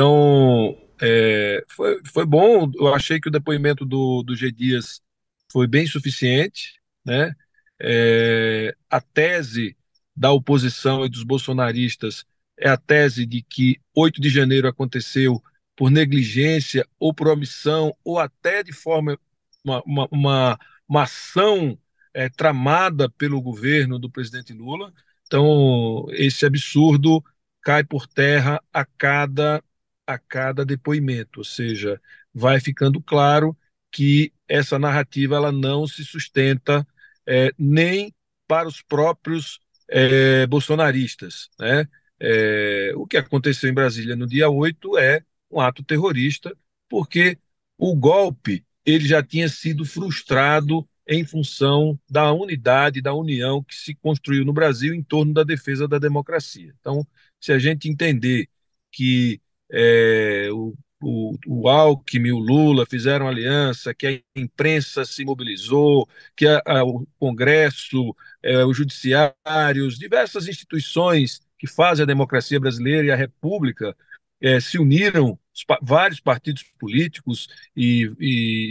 Então, é, foi, foi bom. Eu achei que o depoimento do, do G. Dias foi bem suficiente. Né? É, a tese da oposição e dos bolsonaristas é a tese de que 8 de janeiro aconteceu por negligência ou por omissão ou até de forma uma, uma, uma, uma ação é, tramada pelo governo do presidente Lula. Então, esse absurdo cai por terra a cada a cada depoimento, ou seja, vai ficando claro que essa narrativa ela não se sustenta é, nem para os próprios é, bolsonaristas. Né? É, o que aconteceu em Brasília no dia 8 é um ato terrorista, porque o golpe ele já tinha sido frustrado em função da unidade, da união que se construiu no Brasil em torno da defesa da democracia. Então, se a gente entender que é, o, o, o Alckmin, o Lula fizeram aliança, que a imprensa se mobilizou, que a, a, o Congresso, é, os judiciários, diversas instituições que fazem a democracia brasileira e a República é, se uniram vários partidos políticos e,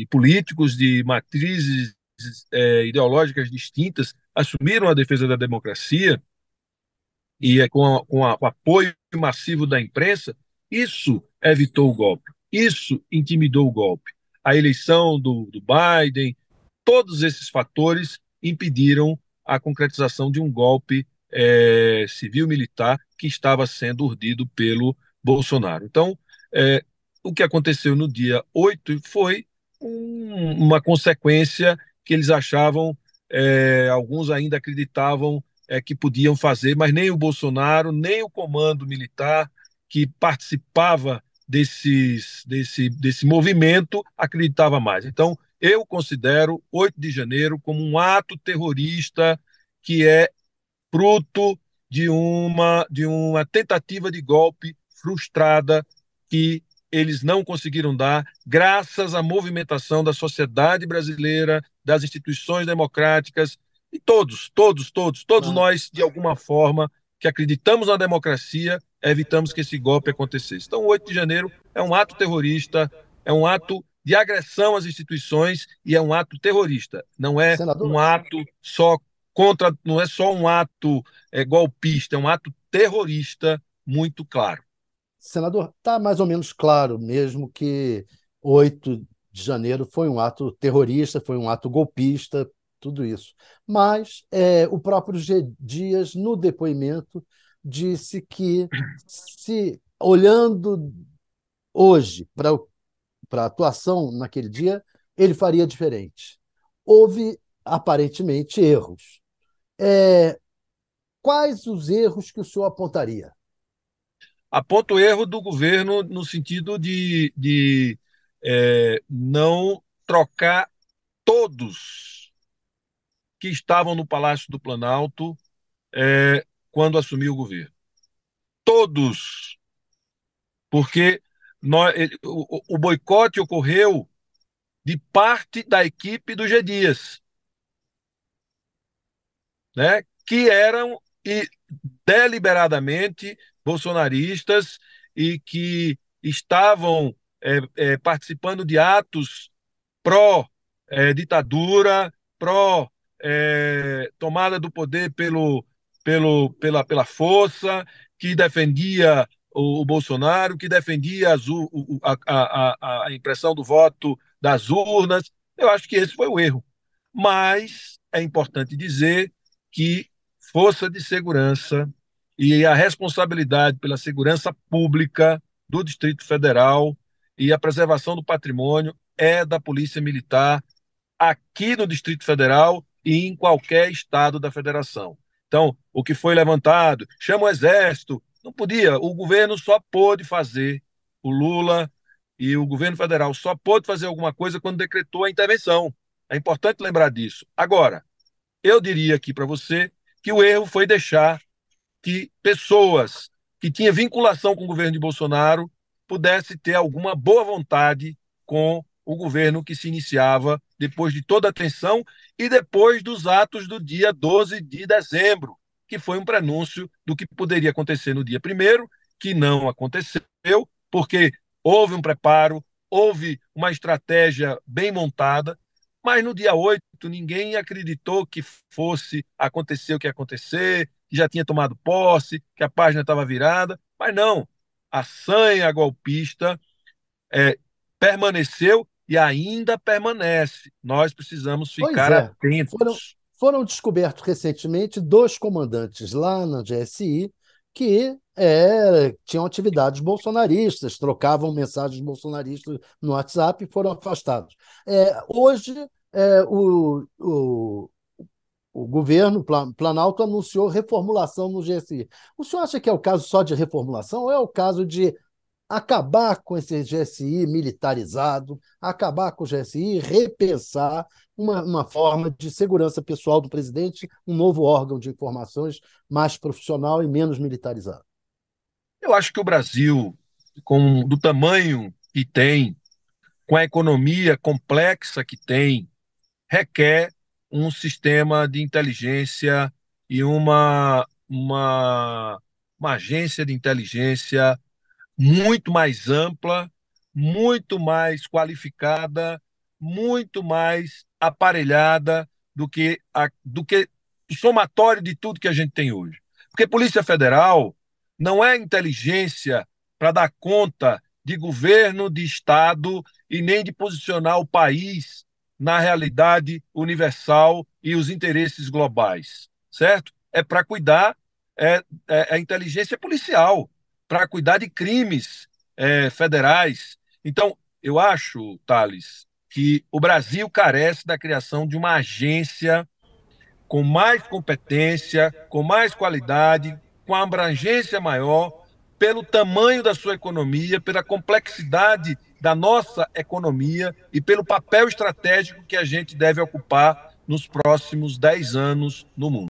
e políticos de matrizes é, ideológicas distintas assumiram a defesa da democracia e é com, a, com a, o apoio massivo da imprensa isso evitou o golpe, isso intimidou o golpe. A eleição do, do Biden, todos esses fatores impediram a concretização de um golpe é, civil-militar que estava sendo urdido pelo Bolsonaro. Então, é, o que aconteceu no dia 8 foi um, uma consequência que eles achavam, é, alguns ainda acreditavam é, que podiam fazer, mas nem o Bolsonaro, nem o comando militar, que participava desses, desse, desse movimento acreditava mais. Então, eu considero 8 de janeiro como um ato terrorista que é fruto de uma, de uma tentativa de golpe frustrada que eles não conseguiram dar, graças à movimentação da sociedade brasileira, das instituições democráticas, e todos, todos, todos, todos ah. nós, de alguma forma, que acreditamos na democracia, evitamos que esse golpe acontecesse. Então, o 8 de janeiro é um ato terrorista, é um ato de agressão às instituições e é um ato terrorista. Não é Senador. um ato só contra, não é só um ato é, golpista, é um ato terrorista muito claro. Senador, está mais ou menos claro mesmo que 8 de janeiro foi um ato terrorista, foi um ato golpista, tudo isso. Mas é, o próprio G. Dias, no depoimento, disse que, se olhando hoje para a atuação naquele dia, ele faria diferente. Houve, aparentemente, erros. É, quais os erros que o senhor apontaria? Aponto o erro do governo no sentido de, de é, não trocar todos que estavam no Palácio do Planalto é, quando assumiu o governo. Todos. Porque nós, ele, o, o, boicote ocorreu de parte da equipe do G. Dias, né? que eram e, deliberadamente bolsonaristas e que estavam é, é, participando de atos pró-ditadura, pró é, tomada do poder pelo, pelo, pela, pela força, que defendia o, o Bolsonaro, que defendia as, o, a, a, a impressão do voto das urnas. Eu acho que esse foi o erro. Mas é importante dizer que força de segurança e a responsabilidade pela segurança pública do Distrito Federal e a preservação do patrimônio é da Polícia Militar aqui no Distrito Federal e em qualquer estado da federação. Então, o que foi levantado, chama o exército, não podia, o governo só pôde fazer, o Lula e o governo federal só pôde fazer alguma coisa quando decretou a intervenção. É importante lembrar disso. Agora, eu diria aqui para você que o erro foi deixar que pessoas que tinham vinculação com o governo de Bolsonaro pudesse ter alguma boa vontade com o governo que se iniciava depois de toda a tensão e depois dos atos do dia 12 de dezembro, que foi um prenúncio do que poderia acontecer no dia primeiro, que não aconteceu, porque houve um preparo, houve uma estratégia bem montada, mas no dia 8 ninguém acreditou que fosse acontecer o que acontecer, que já tinha tomado posse, que a página estava virada, mas não. A sanha golpista é, permaneceu e ainda permanece. Nós precisamos ficar é. atentos. Foram, foram, descobertos recentemente dois comandantes lá na GSI que é, tinham atividades bolsonaristas, trocavam mensagens bolsonaristas no WhatsApp e foram afastados. É, hoje, é, o, o o governo Planalto anunciou reformulação no GSI. O senhor acha que é o caso só de reformulação ou é o caso de acabar com esse GSI militarizado, acabar com o GSI, repensar uma, uma forma de segurança pessoal do presidente, um novo órgão de informações mais profissional e menos militarizado. Eu acho que o Brasil, com do tamanho que tem, com a economia complexa que tem, requer um sistema de inteligência e uma, uma, uma agência de inteligência muito mais ampla, muito mais qualificada, muito mais aparelhada do que a, do que somatório de tudo que a gente tem hoje. Porque Polícia Federal não é inteligência para dar conta de governo, de Estado e nem de posicionar o país na realidade universal e os interesses globais, certo? É para cuidar, é, é, é inteligência policial, para cuidar de crimes é, federais. Então, eu acho, Thales, que o Brasil carece da criação de uma agência com mais competência, com mais qualidade, com abrangência maior, pelo tamanho da sua economia, pela complexidade da nossa economia e pelo papel estratégico que a gente deve ocupar nos próximos 10 anos no mundo.